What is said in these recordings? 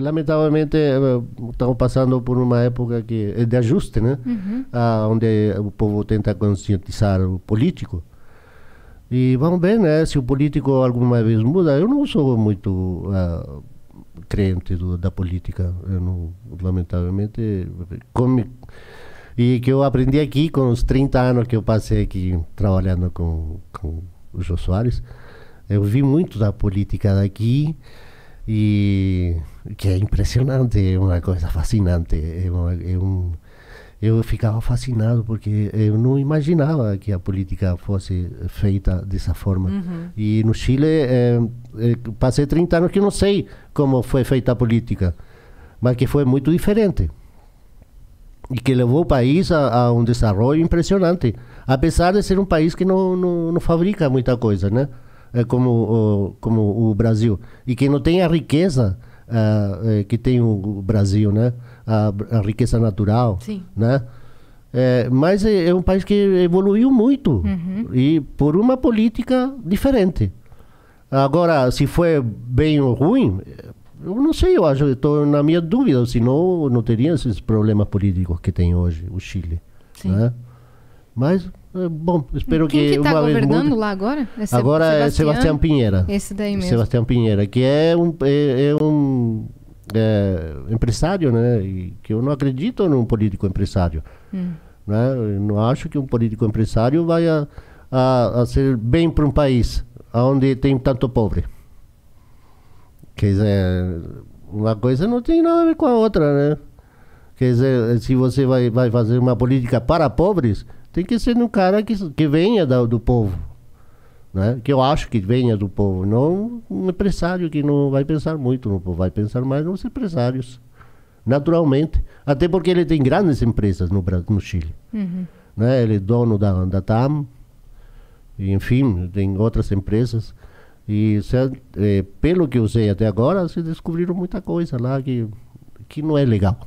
Lamentavelmente, eh, estamos passando por uma época que é de ajuste, né? Uhum. Ah, onde o povo tenta conscientizar o político. E vamos ver, né? Se o político alguma vez muda. Eu não sou muito ah, crente do, da política. Eu não, lamentavelmente, come... E que eu aprendi aqui com os 30 anos que eu passei aqui trabalhando com, com o Jô Soares. Eu vi muito da política daqui e que é impressionante, é uma coisa fascinante. É, uma, é um, eu ficava fascinado porque eu não imaginava que a política fosse feita dessa forma. Uhum. E no Chile, é, é, passei 30 anos que não sei como foi feita a política, mas que foi muito diferente. E que levou o país a, a um desenvolvimento impressionante, apesar de ser um país que não, não, não fabrica muita coisa, né? É como, o, como o Brasil. E que não tem a riqueza uh, que tem o Brasil, né? A, a riqueza natural, Sim. né? É, mas é, é, um país que evoluiu muito uhum. e por uma política diferente. Agora, se foi bem ou ruim, eu não sei, eu acho, estou na minha dúvida, senão não teria esses problemas políticos que tem hoje o Chile. Sim. Né? Mas, eh, bom, espero Quem que, que tá uma vez governando lá agora? É agora é Sebastião... é Sebastião Pinheira. Esse daí mesmo. Sebastião Pinheira, que é um, é, é um é, empresário, né? E que eu não acredito num político empresário. Hum. Né? Eu não acho que um político empresário vai a, a, a ser bem para um país onde tem tanto pobre. Quer dizer, uma coisa não tem nada a ver com a outra, né? Quer dizer, se você vai, vai fazer uma política para pobres, tem que ser um cara que, que venha do, do povo. Né? Que eu acho que venha do povo. Não um empresário que não vai pensar muito no povo, vai pensar mais nos empresários. Naturalmente. Até porque ele tem grandes empresas no, Brasil, no Chile. Uhum. Né? Ele é dono da, da TAM, enfim, tem outras empresas. E se, é, pelo que eu sei até agora, se descobriram muita coisa lá que, que não é legal.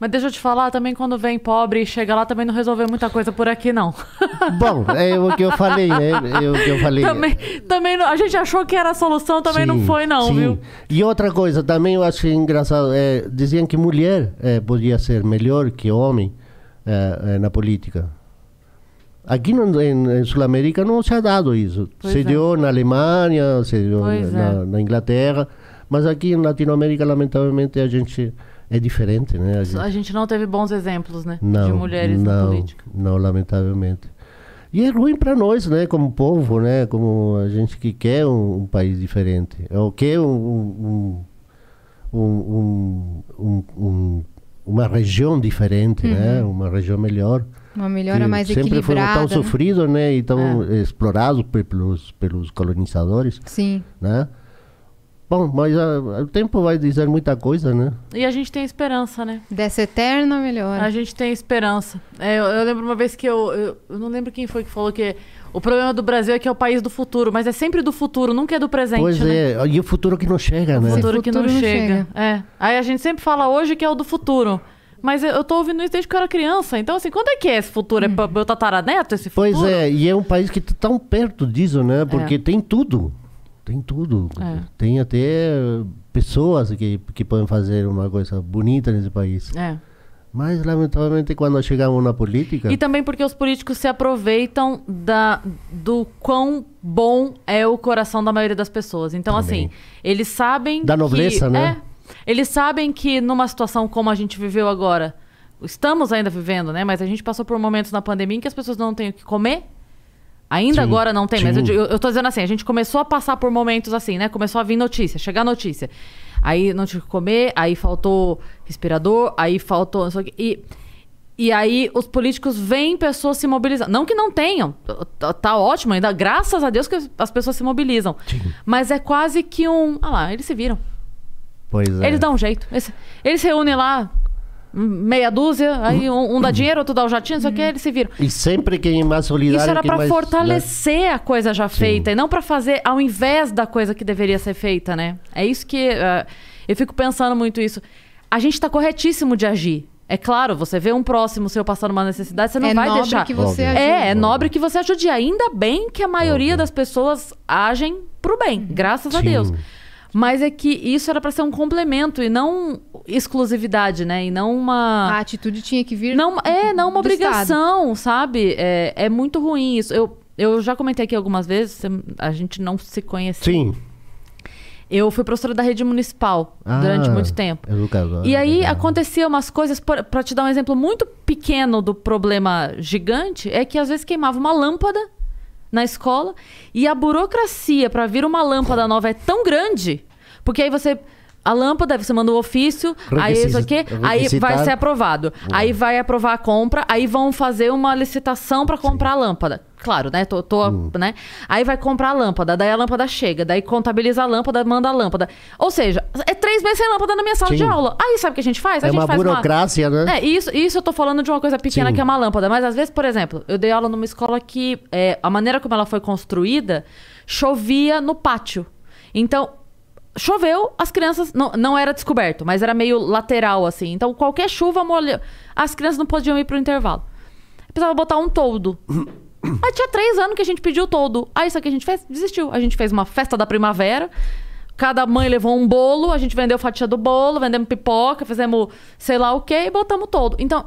Mas deixa eu te falar, também quando vem pobre e chega lá, também não resolveu muita coisa por aqui, não. Bom, é o que eu falei, né? É o que eu falei. Também, também a gente achou que era a solução, também sim, não foi, não, sim. viu? E outra coisa, também eu acho engraçado, é, diziam que mulher é, podia ser melhor que homem é, é na política. Aqui no, em, em Sul-América não se é dado isso. Pois se é. deu na Alemanha, se deu na, é. na Inglaterra, mas aqui em Latinoamérica, lamentavelmente, a gente é diferente, né? A gente, a gente não teve bons exemplos, né? Não, de mulheres não, na política. Não, lamentavelmente. E é ruim para nós, né? Como povo, né? Como a gente que quer um, um país diferente. É Ou quer um, um, um uma região diferente, né? uhum. né? Uma região melhor. Uma melhora mais sempre equilibrada. Sempre foram tão né? sofridos, né? E tão é. explorados pelos, pelos colonizadores. Sim. Né? Bom, mas ah, o tempo vai dizer muita coisa, né? E a gente tem esperança, né? Dessa eterna melhora A gente tem esperança. É, eu, eu, lembro uma vez que eu, eu, eu. não lembro quem foi que falou que o problema do Brasil é que é o país do futuro, mas é sempre do futuro, nunca é do presente. Pois né? é, e o futuro que não chega, né? O futuro, futuro que não, não chega. chega. É. Aí a gente sempre fala hoje que é o do futuro. Mas eu tô ouvindo isso desde que eu era criança. Então, assim, quando é que é esse futuro? É uhum. pro meu tataraneto esse futuro? Pois é, e é um país que tá tão perto disso, né? É. Porque é. tem tudo. Tem tudo. É. Tem até pessoas que, que podem fazer uma coisa bonita nesse país. É. Mas, lamentavelmente, quando chegamos na política. E também porque os políticos se aproveitam da, do quão bom é o coração da maioria das pessoas. Então, também. assim, eles sabem. Da nobreza, que, né? É, eles sabem que numa situação como a gente viveu agora, estamos ainda vivendo, né? Mas a gente passou por momentos na pandemia em que as pessoas não têm o que comer, Ainda Sim. agora não tem, Sim. mas eu, eu, tô dizendo assim, a gente começou a passar por momentos assim, né? Começou a vir notícia, chegar notícia. Aí não o que comer, aí faltou respirador, aí faltou. Não sei o que, e, e aí os políticos veem pessoas se mobilizando. Não que não tenham, tá, tá, ótimo ainda, graças a Deus que as pessoas se mobilizam. Sim. Mas é quase que um. Ah lá, eles se viram. Pois é. Eles dão um jeito. Eles, eles se reúnem lá, meia dúzia, aí um, um dá dinheiro, outro dá o jatinho, não sei o que, eles se viram. E sempre quem é mais solidário... Isso era para fortalecer né? a coisa já feita, Sim. e não para fazer ao invés da coisa que deveria ser feita, né? É isso que... Uh, eu fico pensando muito isso. A gente está corretíssimo de agir. É claro, você vê um próximo seu passando uma necessidade, você não é vai nobre Que você é, ajude. É, é nobre que você ajude. Ainda bem que a maioria das pessoas agem pro bem, uhum. graças Sim. a Deus. Mas é que isso era para ser um complemento e não exclusividade, né? E não uma. A atitude tinha que vir. Não, é, não uma obrigação, estado. sabe? É, é muito ruim isso. Eu, eu já comentei aqui algumas vezes, a gente não se conhecia. Sim. Eu fui professora da rede municipal ah, durante muito tempo. Educador, e aí educador. acontecia umas coisas, para te dar um exemplo muito pequeno do problema gigante, é que às vezes queimava uma lâmpada na escola. E a burocracia para vir uma lâmpada nova é tão grande, porque aí você a lâmpada, você manda o um ofício, Requisita, aí isso aqui, aí vai ser aprovado. Aí vai aprovar a compra, aí vão fazer uma licitação para comprar Sim. a lâmpada claro, né? Tô, tô hum. né? Aí vai comprar a lâmpada, daí a lâmpada chega, daí contabiliza a lâmpada, manda a lâmpada. Ou seja, é três meses sem lâmpada na minha sala Sim. de aula. Aí sabe o que a gente faz? A é gente uma faz burocracia, uma... né? É, isso, isso eu tô falando de uma coisa pequena Sim. que é uma lâmpada. Mas às vezes, por exemplo, eu dei aula numa escola que é, a maneira como ela foi construída, chovia no pátio. Então, choveu, as crianças. Não, não era descoberto, mas era meio lateral, assim. Então, qualquer chuva molhou. As crianças não podiam ir pro intervalo. precisava botar um toldo. Mas tinha três anos que a gente pediu todo. Aí isso que a gente fez, desistiu. A gente fez uma festa da primavera. Cada mãe levou um bolo, a gente vendeu fatia do bolo, vendemos pipoca, fizemos sei lá o quê e botamos todo. Então,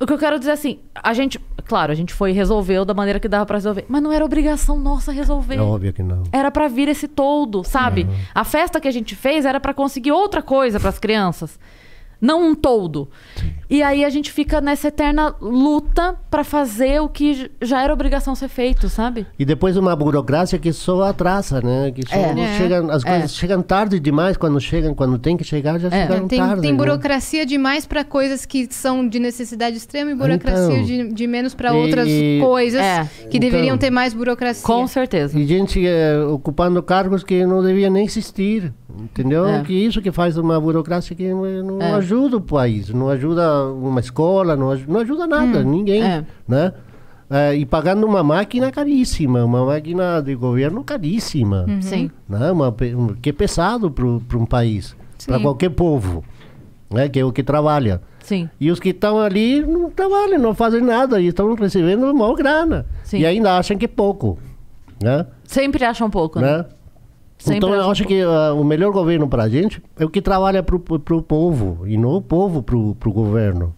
o que eu quero dizer é assim, a gente, claro, a gente foi e resolveu da maneira que dava para resolver, mas não era obrigação nossa resolver. É óbvio que não. Era para vir esse todo, sabe? Uhum. A festa que a gente fez era para conseguir outra coisa para as crianças não um todo. Sim. E aí a gente fica nessa eterna luta para fazer o que já era obrigação ser feito, sabe? E depois uma burocracia que só atrasa, né? Que só é. é. chega, as coisas é. chegam tarde demais quando chegam, quando tem que chegar já é. tem, tarde. Tem né? burocracia demais para coisas que são de necessidade extrema e burocracia então, de, de, menos para outras coisas é. que então, deveriam ter mais burocracia. Com certeza. E gente eh, ocupando cargos que não devia nem existir. Entendeu? É. Que isso que faz uma burocracia que não é. ajuda o país, não ajuda uma escola, não ajuda, não ajuda nada, hum, ninguém, é. né? É, e pagando uma máquina caríssima, uma máquina de governo caríssima. Uhum. Sim. Né? Uma, que é pesado para um país, para qualquer povo, né? que é o que trabalha. Sim. E os que estão ali não trabalham, não fazem nada, e estão recebendo mal grana. Sim. E ainda acham que é pouco. Né? Sempre acham pouco, né? né? Sempre então eu assim. acho que uh, o melhor governo para a gente é o que trabalha para o povo e não o povo para o governo.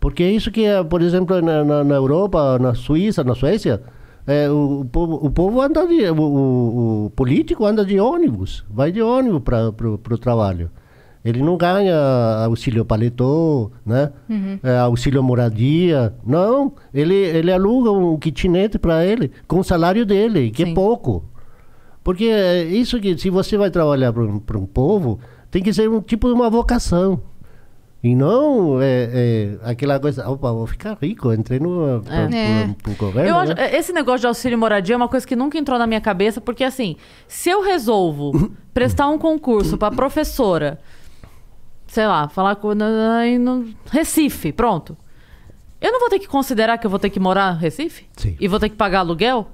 Porque é isso que, ah, por exemplo, na, na, na Europa, na Suíça, na Suécia, é, o, o, povo, o povo anda de. O, o, político anda de ônibus, vai de ônibus para o trabalho. Ele não ganha auxílio paletó, né? Uhum. É, auxílio moradia. Não, ele, ele aluga um kitnet para ele com o salário dele, que é Sim. é pouco. Porque é isso que, se você vai trabalhar para um povo, tem que ser um tipo de uma vocação. E não é, é, aquela coisa, opa, vou ficar rico, entrei no, pra, é. É. pro, governo. Né? Acho, né? Esse negócio de auxílio moradia é uma coisa que nunca entrou na minha cabeça, porque assim, se eu resolvo prestar um concurso para professora, sei lá, falar com. No Recife, pronto. Eu não vou ter que considerar que eu vou ter que morar no Recife? Sim. E vou ter que pagar aluguel?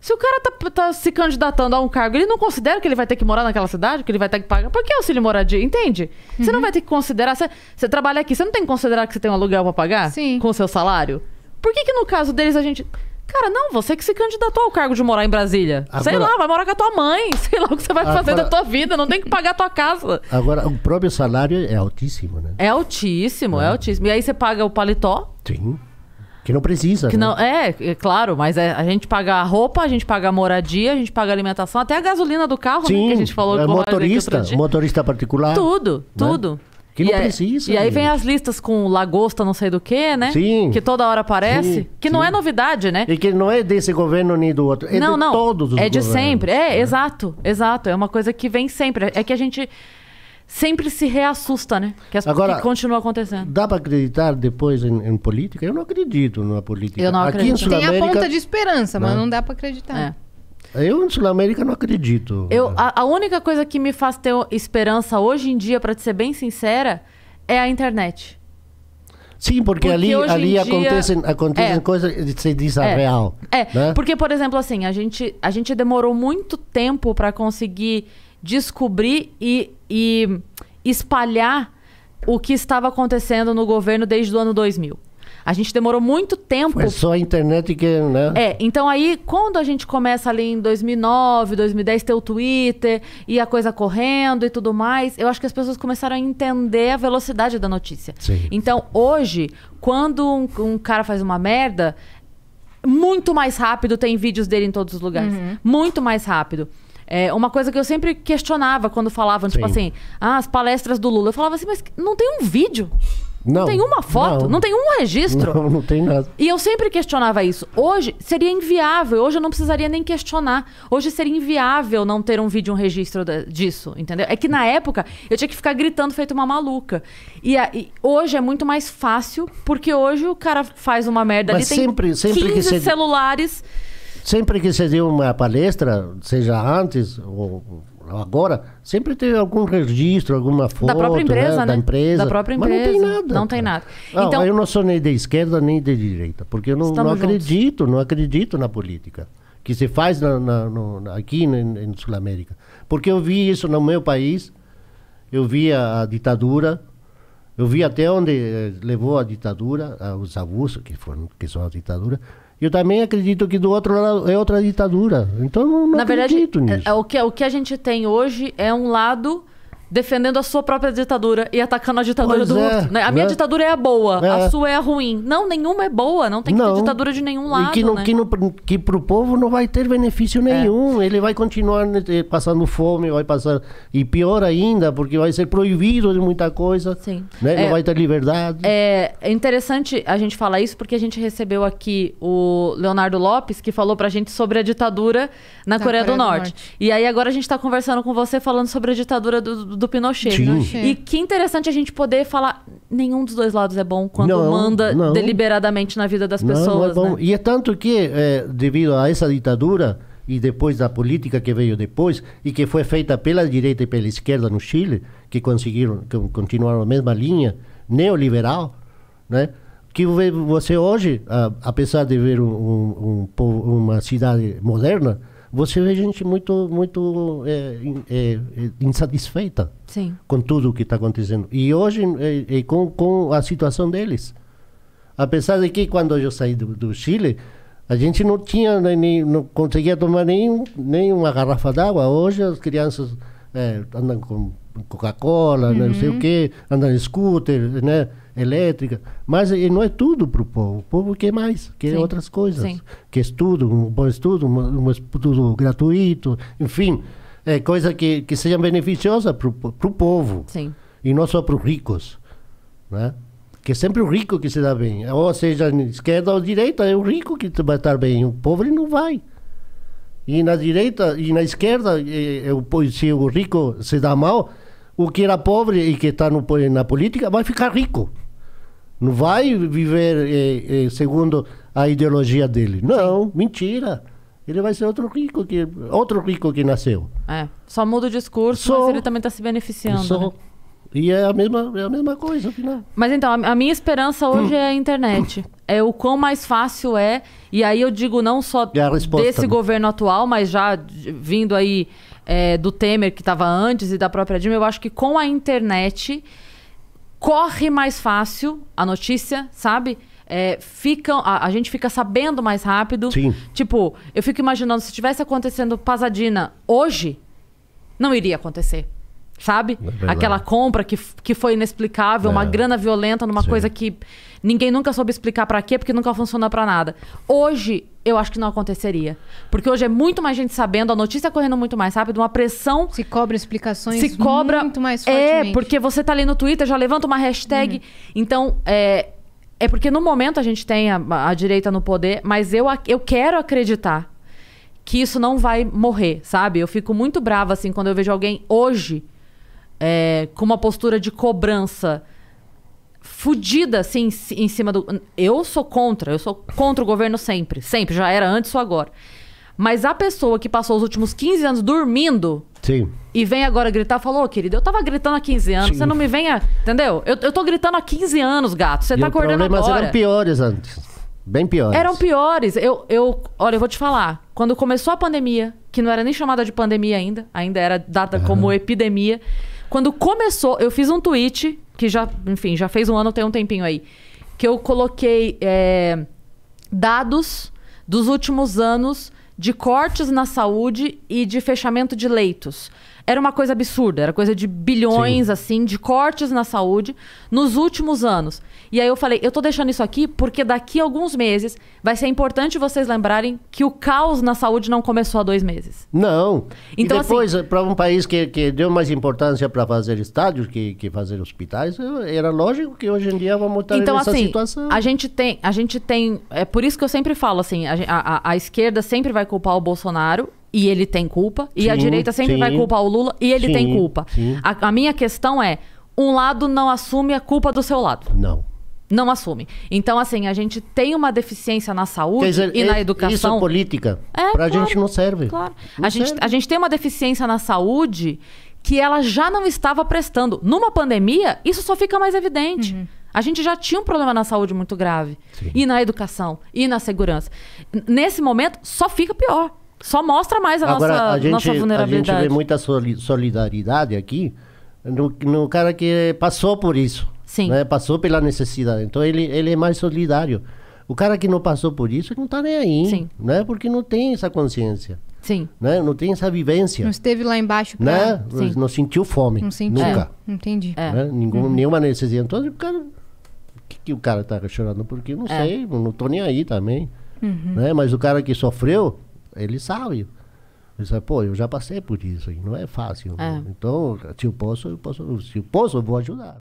Se o cara tá, tá, se candidatando a um cargo, ele não considera que ele vai ter que morar naquela cidade, que ele vai ter que pagar. Por que auxílio moradia? Entende? Uhum. Você não uhum. vai ter que considerar. Você, você trabalha aqui, você não tem que considerar que você tem um aluguel para pagar Sim. com o seu salário? Por que, que no caso deles a gente. Cara, não, você que se candidatou ao cargo de morar em Brasília. Agora, sei lá, vai morar com a tua mãe, sei lá o que você vai agora, fazer da tua vida, não tem que pagar a tua casa. Agora, o próprio salário é altíssimo, né? É altíssimo, é, é altíssimo. E aí você paga o paletó. Sim. Que não precisa. Que né? não, é, é, claro, mas é, a gente paga a roupa, a gente paga a moradia, a gente paga a alimentação, até a gasolina do carro, Sim, né, que a gente falou. É, motorista, motorista particular. Tudo, né? tudo. Que não e é, precisa. É, e aí vem as listas com lagosta, não sei do que, né? Sim. Que toda hora aparece. Sim, que sim. não é novidade, né? E que não é desse governo nem do outro. É não, de não. todos os É de governos, sempre. É, né? exato, exato. É uma coisa que vem sempre. É que a gente sempre se reassusta, né? Que, as, Agora, que continua acontecendo. Dá para acreditar depois em, em, política? Eu não acredito na política. Eu não acredito. Aqui Tem a ponta de esperança, mas não dá para acreditar. É. Eu em Sul-América não acredito. Eu, a, a, única coisa que me faz ter esperança hoje em dia, para ser bem sincera, é a internet. Sim, porque, porque ali, ali dia... acontecem, acontecem é. coisas que se diz a é. real. É, né? porque, por exemplo, assim, a gente, a gente demorou muito tempo para conseguir descobrir e e espalhar o que estava acontecendo no governo desde o ano 2000. A gente demorou muito tempo. Foi só a internet que, né? É, então aí quando a gente começa ali em 2009, 2010 ter o Twitter e a coisa correndo e tudo mais, eu acho que as pessoas começaram a entender a velocidade da notícia. Sim. Então hoje, quando um, um cara faz uma merda, muito mais rápido tem vídeos dele em todos os lugares. Uhum. Muito mais rápido. É uma coisa que eu sempre questionava quando falavam, tipo assim, ah, as palestras do Lula. Eu falava assim, mas não tem um vídeo? Não, não tem uma foto, não, não tem um registro. Não, não tem nada. E eu sempre questionava isso. Hoje seria inviável, hoje eu não precisaria nem questionar. Hoje seria inviável não ter um vídeo, um registro de, disso, entendeu? É que na época eu tinha que ficar gritando feito uma maluca. E, a, e hoje é muito mais fácil, porque hoje o cara faz uma merda Mas ali, sempre, tem sempre que celulares sempre que você deu uma palestra, seja antes ou agora, sempre tem algum registro, alguma foto da própria né, empresa, né? Da, empresa. da própria empresa. Mas não tem nada. Não tem nada. Não, ah, então, eu não sou nem de esquerda nem de direita, porque eu não, não acredito, não acredito na política que se faz na, na, no, aqui em, Sul América. Porque eu vi isso no meu país, eu vi a, a ditadura, eu vi até onde eh, levou a ditadura, os abusos que foram que são a ditadura. Eu também acredito que do outro lado é outra ditadura. Então não, não Na acredito verdade, é, nisso. É, o que, é o que a gente tem hoje é um lado defendendo a sua própria ditadura e atacando a ditadura pois do é, outro. Né? A minha né? ditadura é a boa, é. a sua é a ruim. Não, nenhuma é boa, não tem que não. ter ditadura de nenhum lado. E que, não, né? que, não, que pro povo não vai ter benefício é. nenhum. É. Ele vai continuar né, passando fome, vai passar. E pior ainda, porque vai ser proibido de muita coisa. Sim. Né? Não é. vai ter liberdade. É, é interessante a gente falar isso porque a gente recebeu aqui o Leonardo Lopes, que falou pra gente sobre a ditadura na, Coreia, do, Coreia do Norte. Norte. E aí agora a gente tá conversando com você falando sobre a ditadura do do Pinochet. Sim. E que interessante a gente poder falar. Nenhum dos dois lados é bom quando não, manda não. deliberadamente na vida das pessoas. Não, é né? E é tanto que, é, devido a essa ditadura e depois da política que veio depois e que foi feita pela direita e pela esquerda no Chile, que conseguiram que continuaram a mesma linha neoliberal, né? Que você hoje, a, apesar de ver um, um, um, uma cidade moderna, você vê gente muito, muito é, é, é, insatisfeita Sim. com tudo o que está acontecendo. E hoje, é, é, com, com a situação deles. Apesar de que, quando eu saí do, do Chile, a gente não tinha, nem, não conseguia tomar nem, nem uma garrafa d'água. Hoje, as crianças é, andam com Coca-Cola, uhum. não sei o uhum. quê, andam em scooter, né? Elétrica. Mas e não é tudo para o povo. O povo quer mais, quer Sim. outras coisas. Sim. Quer estudo, um bom estudo, um, um estudo gratuito, enfim, é, coisa que, que seja beneficiosa para o povo. Sim. E não só para os ricos, né? que é sempre o rico que se dá bem. Ou seja, esquerda ou direita, é o rico que vai estar bem. O pobre não vai. E na direita e na esquerda, e, eh, eh, se o rico se dá mal, o que era pobre e que está na política vai ficar rico. Não vai viver eh, segundo a ideologia dele. Não, mentira. Ele vai ser outro rico que outro rico que nasceu. É, só muda o discurso, só, mas ele também está se beneficiando. Só, né? E é a mesma, é a mesma coisa, afinal. Mas então, a minha esperança hoje hum. é a internet. É o quão mais fácil é. E aí eu digo não só é desse né? governo atual, mas já vindo aí é, do Temer, que estava antes, e da própria Dilma, eu acho que com a internet corre mais fácil a notícia, sabe? É, ficam, a, a, gente fica sabendo mais rápido. Sim. Tipo, eu fico imaginando se tivesse acontecendo Pasadena hoje, não iria acontecer. Sabe? É Aquela compra que, que foi inexplicável, é. uma grana violenta numa Sim. coisa que ninguém nunca soube explicar para quê, porque nunca funcionou para nada. Hoje, eu acho que não aconteceria. Porque hoje é muito mais gente sabendo, a notícia correndo muito mais rápido, uma pressão. Se cobra explicações se cobra, muito mais é, fortemente. É, porque você tá ali no Twitter, já levanta uma hashtag. Uhum. Então, é, é porque no momento a gente tem a, a direita no poder, mas eu, eu quero acreditar que isso não vai morrer, sabe? Eu fico muito brava, assim, quando eu vejo alguém hoje é, com uma postura de cobrança fudida assim em cima do. Eu sou contra, eu sou contra o governo sempre. Sempre, já era antes ou agora. Mas a pessoa que passou os últimos 15 anos dormindo Sim. e vem agora gritar, falou, oh, querido, eu tava gritando há 15 anos, Sim. você não me venha. Entendeu? Eu, eu tô gritando há 15 anos, gato. Você e tá acordando agora. Os problemas eram piores antes. Bem piores. Eram piores. Eu, eu, olha, eu vou te falar. Quando começou a pandemia, que não era nem chamada de pandemia ainda, ainda era data uhum. como epidemia. Quando começou, eu fiz um tweet, que já, enfim, já fez um ano, tem um tempinho aí, que eu coloquei é, dados dos últimos anos de cortes na saúde e de fechamento de leitos era uma coisa absurda, era coisa de bilhões, Sim. assim, de cortes na saúde nos últimos anos. E aí eu falei, eu tô deixando isso aqui porque daqui a alguns meses vai ser importante vocês lembrarem que o caos na saúde não começou há dois meses. Não. Então, e assim, depois, assim, para um país que, que deu mais importância para fazer estádios que, que fazer hospitais, era lógico que hoje em dia vamos estar então, nessa assim, situação. A gente tem, a gente tem. É por isso que eu sempre falo assim, a, a, a esquerda sempre vai culpar o Bolsonaro e ele tem culpa. Sim, e a direita sempre sim. vai culpar o Lula e ele sim, tem culpa. A, a, minha questão é: um lado não assume a culpa do seu lado. Não. Não assume. Então, assim, a gente tem uma deficiência na saúde dizer, e é, na educação. Isso é política. É, pra claro, gente não serve. Claro. Não a, serve. Gente, a gente tem uma deficiência na saúde que ela já não estava prestando. Numa pandemia, isso só fica mais evidente. Uhum. A gente já tinha um problema na saúde muito grave. Sim. E na educação, e na segurança. Nesse momento, só fica pior. Só mostra mais a Agora, nossa, a gente, nossa vulnerabilidade. A gente vê muita solidariedade aqui no, no cara que passou por isso. Sim. Né? Passou pela necessidade. Então ele, ele é mais solidário. O cara que não passou por isso é não está nem aí. Sim. Né? Porque não tem essa consciência. Sim. Né? Não tem essa vivência. Não esteve lá embaixo pra... né? Não sentiu fome. Não sentiu. Nunca. É. Entendi. É. Né? uhum. Nenhuma necessidade. Então, o cara... que, que o cara está chorando? Porque não é. sei, não estou nem aí também. Uhum. Né? Mas o cara que sofreu, ele sabe. Ele sabe, pô, eu já passei por isso, não é fácil. É. Né? Então, se eu posso, eu posso. Se eu posso, eu vou ajudar.